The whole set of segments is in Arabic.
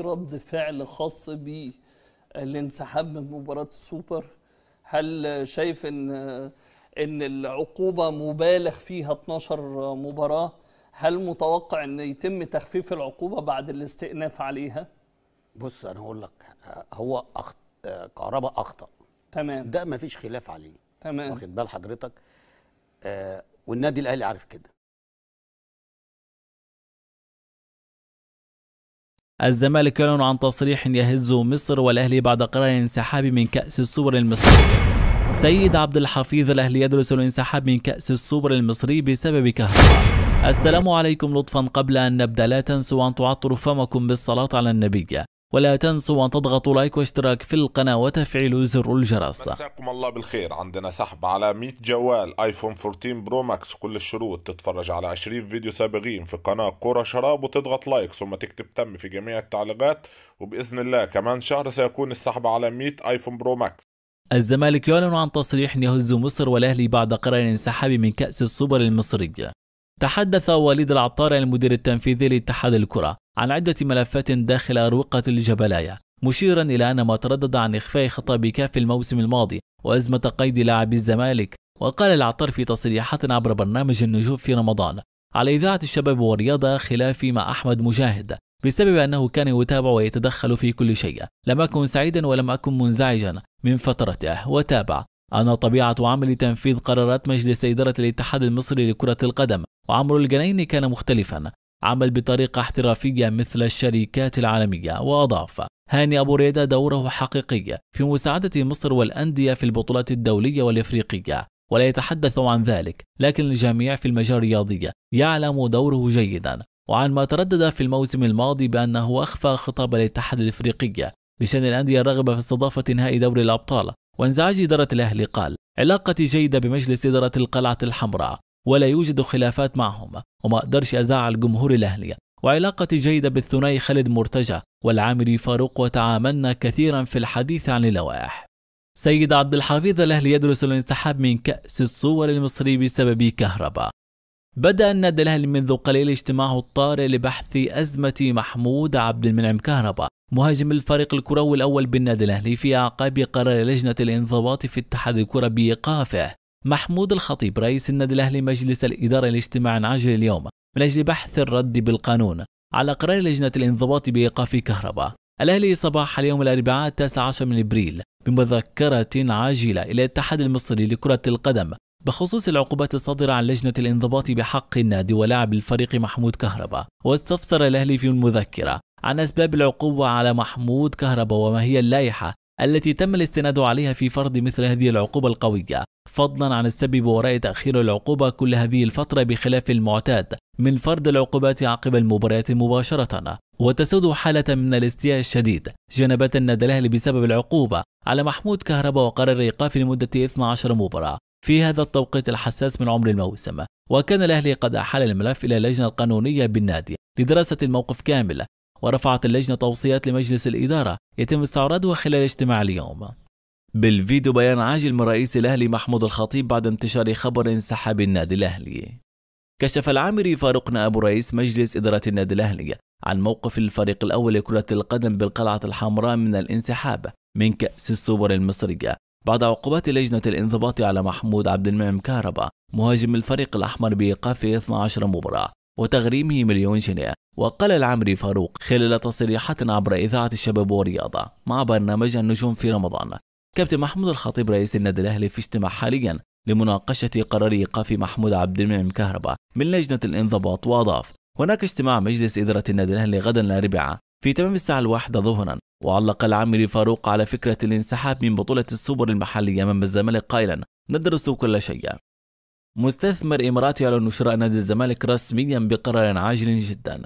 رد فعل خاص بالانسحاب من مباراة السوبر هل شايف ان ان العقوبة مبالغ فيها 12 مباراة هل متوقع ان يتم تخفيف العقوبة بعد الاستئناف عليها بص انا هقول لك هو أخط... كهربا اخطا تمام ده مفيش خلاف عليه تمام واخد بال حضرتك آه والنادي الاهلي عارف كده الزمالك يعلن عن تصريح يهز مصر والأهلي بعد قرار الانسحاب من كأس السوبر المصري سيد عبد الحفيظ الأهلي يدرس الانسحاب من كأس السوبر المصري بسبب كهرباء السلام عليكم لطفا قبل أن نبدأ لا تنسوا أن تعطروا فمكم بالصلاة على النبي ولا تنسوا أن تضغطوا لايك واشتراك في القناة وتفعيلوا زر الجرس مساكم الله بالخير عندنا سحب على 100 جوال ايفون 14 برو ماكس كل الشروط تتفرج على 20 فيديو سابقين في قناة كرة شراب وتضغط لايك ثم تكتب تم في جميع التعليقات وبإذن الله كمان شهر سيكون السحب على 100 ايفون برو ماكس الزمالك يعلن عن تصريح يهز مصر والأهلي بعد قرار انسحاب من كأس السوبر المصري تحدث وليد العطار المدير التنفيذي لاتحاد الكرة عن عدة ملفات داخل أروقة الجبلاية مشيرا إلى أن ما تردد عن إخفاء خطاب في الموسم الماضي وأزمة قيد لاعبي الزمالك وقال العطار في تصريحات عبر برنامج النجوم في رمضان على إذاعة الشباب والرياضة خلافي مع أحمد مجاهد بسبب أنه كان يتابع ويتدخل في كل شيء لم أكن سعيدا ولم أكن منزعجا من فترته وتابع أنا طبيعة عمل تنفيذ قرارات مجلس إدارة الاتحاد المصري لكرة القدم وعمر الجنين كان مختلفا عمل بطريقة احترافية مثل الشركات العالمية وأضاف هاني أبو ريدة دوره حقيقي في مساعدة مصر والأندية في البطولات الدولية والإفريقية ولا يتحدث عن ذلك لكن الجميع في المجال الرياضي يعلم دوره جيدا وعن ما تردد في الموسم الماضي بأنه أخفى خطاب الاتحاد الإفريقي بشأن الأندية الرغبة في استضافة إنهاء دوري الأبطال وانزعاج إدارة الأهلي قال علاقتي جيدة بمجلس إدارة القلعة الحمراء ولا يوجد خلافات معهم وما أقدرش أزعل جمهور الأهلي وعلاقتي جيدة بالثنائي خالد مرتجى والعامري فاروق وتعاملنا كثيرا في الحديث عن اللوائح سيد عبد الحفيظ الأهلي يدرس الانسحاب من كأس الصور المصري بسبب كهرباء بدأ النادي الأهلي منذ قليل اجتماعه الطارئ لبحث أزمة محمود عبد المنعم كهرباء مهاجم الفريق الكروي الأول بالنادي الأهلي في أعقاب قرار لجنة الانضباط في اتحاد الكرة بإيقافه محمود الخطيب رئيس النادي الأهلي مجلس الإدارة لاجتماع عاجل اليوم من أجل بحث الرد بالقانون على قرار لجنة الانضباط بإيقاف كهرباء الأهلي صباح اليوم الأربعاء 19 من إبريل بمذكرة عاجلة إلى الاتحاد المصري لكرة القدم بخصوص العقوبات الصادرة عن لجنة الانضباط بحق النادي ولاعب الفريق محمود كهرباء واستفسر الأهلي في المذكرة عن أسباب العقوبة على محمود كهرباء وما هي اللائحة التي تم الاستناد عليها في فرض مثل هذه العقوبة القوية فضلا عن السبب وراء تأخير العقوبة كل هذه الفترة بخلاف المعتاد من فرض العقوبات عقب المباريات مباشرة وتسود حالة من الاستياء الشديد جنبت النادي الأهلي بسبب العقوبة على محمود كهربا وقرار إيقافه لمدة 12 مباراة في هذا التوقيت الحساس من عمر الموسم وكان الأهلي قد أحال الملف إلى اللجنة القانونية بالنادي لدراسة الموقف كامل ورفعت اللجنة توصيات لمجلس الإدارة يتم استعراضها خلال اجتماع اليوم بالفيديو بيان عاجل من رئيس الأهلي محمود الخطيب بعد انتشار خبر انسحاب النادي الأهلي كشف العامري فاروق أبو رئيس مجلس إدارة النادي الأهلي عن موقف الفريق الأول لكرة القدم بالقلعة الحمراء من الانسحاب من كأس السوبر المصرية بعد عقوبات لجنة الانضباط على محمود عبد المنعم كهربا مهاجم الفريق الأحمر بإيقافه 12 مباراة وتغريمه مليون جنيه وقال العمري فاروق خلال تصريحات عبر إذاعة الشباب والرياضة مع برنامج النجوم في رمضان كابتن محمود الخطيب رئيس النادي الأهلي في اجتماع حاليا لمناقشة قرار إيقاف محمود عبد المنعم كهرباء من لجنة الانضباط وأضاف هناك اجتماع مجلس إدارة النادي الأهلي غدا الأربعاء في تمام الساعة الواحدة ظهرا وعلق العامل فاروق على فكرة الانسحاب من بطولة السوبر المحلي أمام الزمالك قائلا ندرس كل شيء مستثمر إماراتي على شراء نادي الزمالك رسميا بقرار عاجل جدا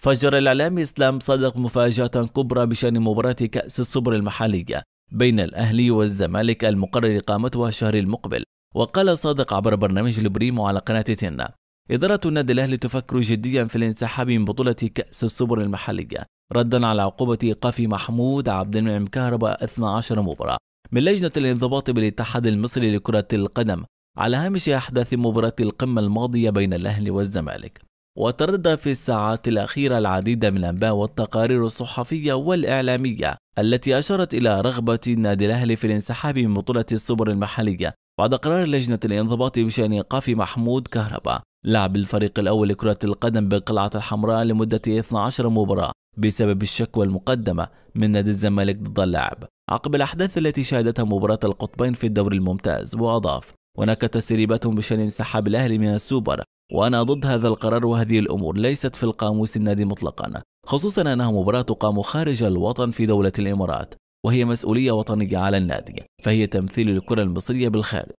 فجر الإعلامي إسلام صادق مفاجأة كبرى بشأن مباراة كأس السوبر المحلية بين الأهلي والزمالك المقرر إقامتها الشهر المقبل وقال صادق عبر برنامج البريمو على قناة تينا إدارة النادي الأهلي تفكر جديا في الانسحاب من بطولة كأس السوبر المحلية ردا على عقوبة إيقاف محمود عبد المنعم كهرباء 12 مباراة من لجنة الانضباط بالاتحاد المصري لكرة القدم على هامش أحداث مباراة القمة الماضية بين الأهلي والزمالك وتردد في الساعات الأخيرة العديد من الأنباء والتقارير الصحفية والإعلامية التي أشارت إلى رغبة النادي الأهلي في الانسحاب من بطولة السوبر المحلية بعد قرار لجنة الانضباط بشأن إيقاف محمود كهربا لعب الفريق الأول لكرة القدم بالقلعة الحمراء لمدة 12 مباراة بسبب الشكوى المقدمة من نادي الزمالك ضد اللاعب عقب الأحداث التي شهدتها مباراة القطبين في الدوري الممتاز وأضاف هناك تسريبات بشأن انسحاب الأهلي من السوبر وأنا ضد هذا القرار وهذه الأمور ليست في القاموس النادي مطلقا خصوصا أنها مباراة تقام خارج الوطن في دولة الإمارات وهي مسؤولية وطنية على النادي فهي تمثيل الكرة المصرية بالخارج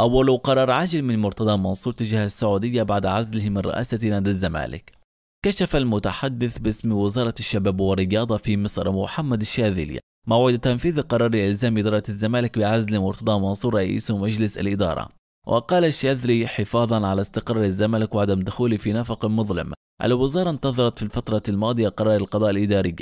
أول قرار عاجل من مرتضى منصور تجاه السعودية بعد عزله من رئاسة نادي الزمالك كشف المتحدث باسم وزارة الشباب والرياضة في مصر محمد الشاذلي موعد تنفيذ قرار إلزام إدارة الزمالك بعزل مرتضى منصور رئيس مجلس الإدارة وقال الشاذلي حفاظا على استقرار الزملك وعدم دخوله في نفق مظلم الوزارة انتظرت في الفترة الماضية قرار القضاء الإداري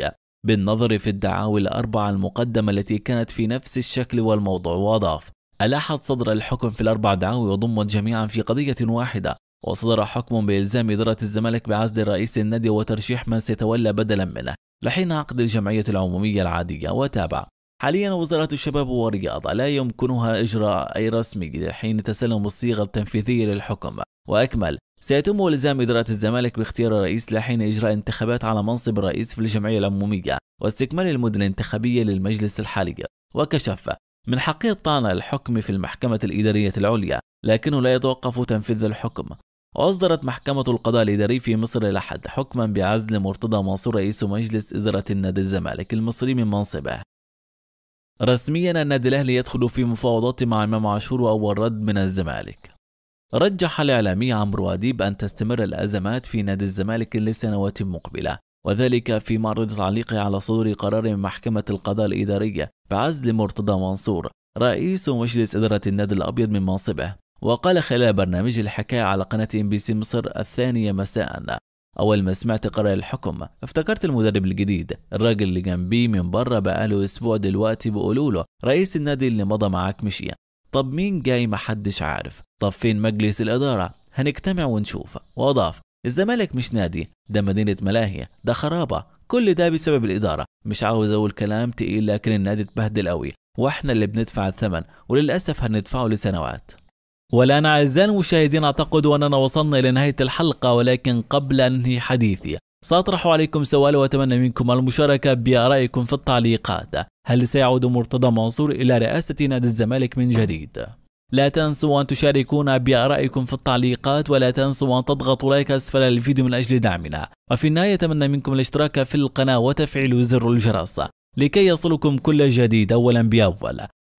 بالنظر في الدعاوي الأربعة المقدمة التي كانت في نفس الشكل والموضوع وأضاف الأحد صدر الحكم في الأربع دعاوي وضمت جميعا في قضية واحدة وصدر حكم بإلزام إدارة الزمالك بعزل رئيس النادي وترشيح من سيتولى بدلا منه لحين عقد الجمعية العمومية العادية وتابع حاليا وزارة الشباب والرياضة لا يمكنها إجراء أي رسمي حين تسلم الصيغة التنفيذية للحكم وأكمل سيتم إلزام إدارة الزمالك باختيار رئيس لحين إجراء انتخابات على منصب الرئيس في الجمعية العمومية واستكمال المدن الانتخابية للمجلس الحالي وكشف من حقية طعن الحكم في المحكمة الإدارية العليا لكنه لا يتوقف تنفيذ الحكم وأصدرت محكمة القضاء الإداري في مصر الأحد حكما بعزل مرتضى منصور رئيس مجلس إدارة نادي الزمالك المصري من منصبه رسميا النادي الأهلي يدخل في مفاوضات مع إمام عاشور وأول رد من الزمالك رجح الإعلامي عمرو أديب أن تستمر الأزمات في نادي الزمالك لسنوات مقبلة وذلك في معرض تعليقه على صدور قرار من محكمة القضاء الإدارية بعزل مرتضى منصور رئيس مجلس إدارة النادي الأبيض من منصبه وقال خلال برنامج الحكاية على قناة ام بي سي مصر الثانية مساء أول ما سمعت قرار الحكم افتكرت المدرب الجديد الراجل اللي جنبي من بره بقاله أسبوع دلوقتي بيقولوا له رئيس النادي اللي مضى معاك مشي طب مين جاي محدش عارف طب فين مجلس الإدارة هنجتمع ونشوف وأضاف الزمالك مش نادي ده مدينة ملاهي ده خرابة كل ده بسبب الإدارة مش عاوز أقول كلام تقيل لكن النادي اتبهدل قوي واحنا اللي بندفع الثمن وللأسف هندفعه لسنوات والآن أعزائي المشاهدين أعتقد أننا وصلنا إلى نهاية الحلقة ولكن قبل أن أنهي حديثي سأطرح عليكم سؤال وأتمنى منكم المشاركة بآرائكم في التعليقات هل سيعود مرتضى منصور إلى رئاسة نادي الزمالك من جديد؟ لا تنسوا أن تشاركونا بآرائكم في التعليقات ولا تنسوا أن تضغطوا لايك أسفل الفيديو من أجل دعمنا وفي النهاية أتمنى منكم الاشتراك في القناة وتفعيل زر الجرس لكي يصلكم كل جديد أولا بأول